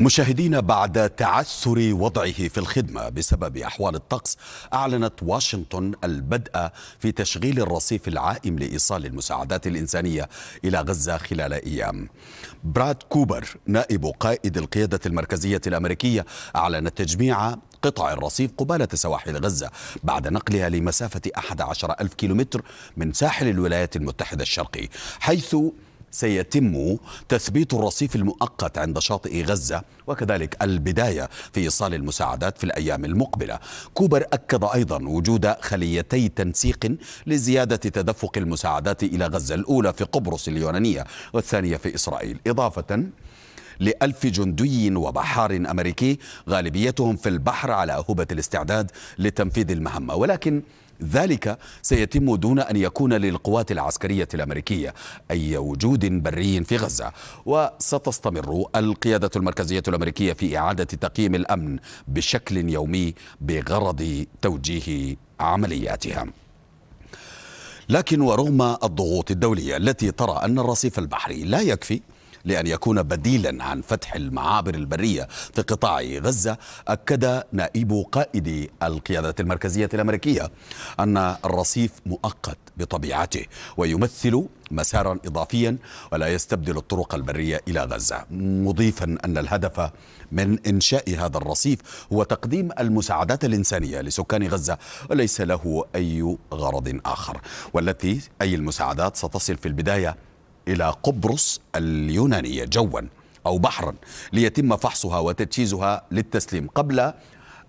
مشاهدين بعد تعثر وضعه في الخدمة بسبب أحوال الطقس أعلنت واشنطن البدء في تشغيل الرصيف العائم لإيصال المساعدات الإنسانية إلى غزة خلال أيام براد كوبر نائب قائد القيادة المركزية الأمريكية أعلن تجميع قطع الرصيف قبالة سواحل غزة بعد نقلها لمسافة 11 ألف كيلومتر من ساحل الولايات المتحدة الشرقي حيث سيتم تثبيت الرصيف المؤقت عند شاطئ غزة وكذلك البداية في إيصال المساعدات في الأيام المقبلة كوبر أكد أيضا وجود خليتي تنسيق لزيادة تدفق المساعدات إلى غزة الأولى في قبرص اليونانية والثانية في إسرائيل إضافة لألف جندي وبحار أمريكي غالبيتهم في البحر على هبة الاستعداد لتنفيذ المهمة ولكن ذلك سيتم دون أن يكون للقوات العسكرية الأمريكية أي وجود بري في غزة وستستمر القيادة المركزية الأمريكية في إعادة تقييم الأمن بشكل يومي بغرض توجيه عملياتها لكن ورغم الضغوط الدولية التي ترى أن الرصيف البحري لا يكفي لأن يكون بديلا عن فتح المعابر البرية في قطاع غزة أكد نائب قائد القيادة المركزية الأمريكية أن الرصيف مؤقت بطبيعته ويمثل مسارا إضافيا ولا يستبدل الطرق البرية إلى غزة مضيفا أن الهدف من إنشاء هذا الرصيف هو تقديم المساعدات الإنسانية لسكان غزة وليس له أي غرض آخر والتي أي المساعدات ستصل في البداية إلى قبرص اليونانية جوا أو بحرا ليتم فحصها وتجهيزها للتسليم قبل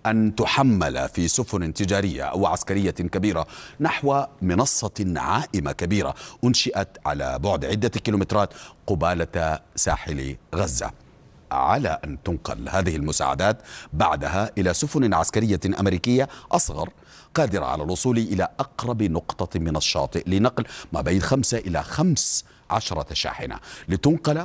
أن تحمل في سفن تجارية أو عسكرية كبيرة نحو منصة عائمة كبيرة أنشئت على بعد عدة كيلومترات قبالة ساحل غزة على أن تنقل هذه المساعدات بعدها إلى سفن عسكرية أمريكية أصغر قادرة على الوصول إلى أقرب نقطة من الشاطئ لنقل ما بين خمسة إلى خمس عشرة شاحنة لتنقل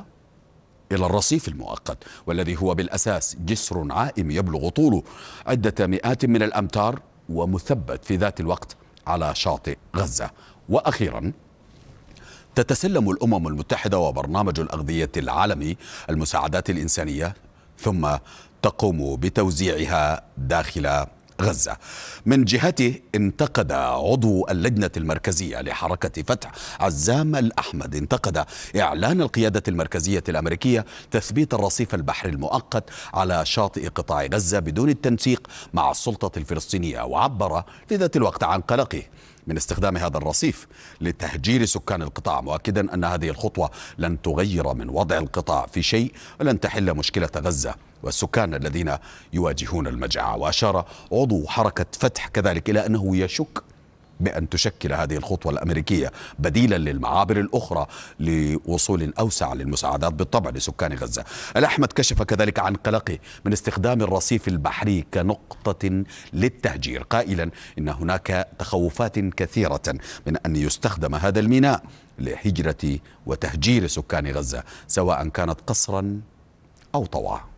إلى الرصيف المؤقت والذي هو بالأساس جسر عائم يبلغ طوله عدة مئات من الأمتار ومثبت في ذات الوقت على شاطئ غزة وأخيراً تتسلم الأمم المتحدة وبرنامج الأغذية العالمي المساعدات الإنسانية ثم تقوم بتوزيعها داخل غزة من جهته انتقد عضو اللجنة المركزية لحركة فتح عزام الأحمد انتقد إعلان القيادة المركزية الأمريكية تثبيت الرصيف البحري المؤقت على شاطئ قطاع غزة بدون التنسيق مع السلطة الفلسطينية وعبر في ذات الوقت عن قلقه من استخدام هذا الرصيف لتهجير سكان القطاع مؤكدا ان هذه الخطوه لن تغير من وضع القطاع في شيء ولن تحل مشكله غزه والسكان الذين يواجهون المجاعة وأشار عضو حركة فتح كذلك إلى أنه يشك بأن تشكل هذه الخطوة الأمريكية بديلا للمعابر الأخرى لوصول أوسع للمساعدات بالطبع لسكان غزة الأحمد كشف كذلك عن قلقه من استخدام الرصيف البحري كنقطة للتهجير قائلا إن هناك تخوفات كثيرة من أن يستخدم هذا الميناء لهجرة وتهجير سكان غزة سواء كانت قصرا أو طوعا